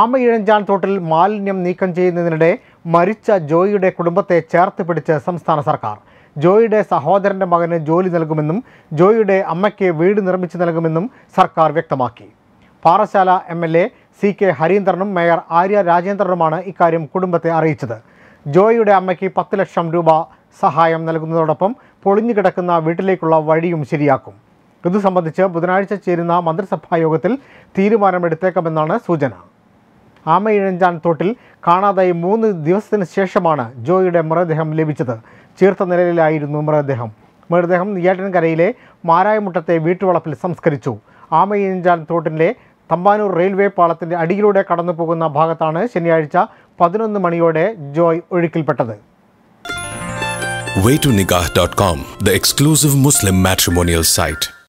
ആമയിഴഞ്ചാൻ തോട്ടിൽ മാലിന്യം നീക്കം ചെയ്യുന്നതിനിടെ മരിച്ച ജോയിയുടെ കുടുംബത്തെ ചേർത്ത് പിടിച്ച് സംസ്ഥാന സർക്കാർ ജോയിയുടെ സഹോദരൻ്റെ മകന് ജോലി നൽകുമെന്നും ജോയിയുടെ അമ്മയ്ക്ക് വീട് നിർമ്മിച്ചു നൽകുമെന്നും സർക്കാർ വ്യക്തമാക്കി Parassala M L A C K ഹരീന്ദ്രനും മേയർ ആര്യ രാജേന്ദ്രനുമാണ് ഇക്കാര്യം കുടുംബത്തെ അറിയിച്ചത് ജോയിയുടെ അമ്മയ്ക്ക് പത്ത് ലക്ഷം രൂപ സഹായം നൽകുന്നതോടൊപ്പം പൊളിഞ്ഞു കിടക്കുന്ന വീട്ടിലേക്കുള്ള വഴിയും ശരിയാക്കും ഇതു സംബന്ധിച്ച് ബുധനാഴ്ച ചേരുന്ന മന്ത്രിസഭാ യോഗത്തിൽ തീരുമാനമെടുത്തേക്കുമെന്നാണ് സൂചന ആമയിഴഞ്ചാൻ തോട്ടിൽ കാണാതായി മൂന്ന് ദിവസത്തിന് ശേഷമാണ് ജോയിയുടെ മൃതദേഹം ലഭിച്ചത് ചീർത്ത നിലയിലായിരുന്നു മൃതദേഹം മൃതദേഹം നെയ്യാറ്റിൻകരയിലെ മാരായമുട്ടത്തെ വീട്ടുവളപ്പിൽ സംസ്കരിച്ചു ആമയിഴഞ്ചാൻ തോട്ടിലെ തമ്പാനൂർ റെയിൽവേ പാളത്തിൻ്റെ അടിയിലൂടെ കടന്നു പോകുന്ന ഭാഗത്താണ് ശനിയാഴ്ച പതിനൊന്ന് മണിയോടെ Joy ഒഴുക്കിൽപ്പെട്ടത് way to nikah.com the exclusive muslim matrimonial site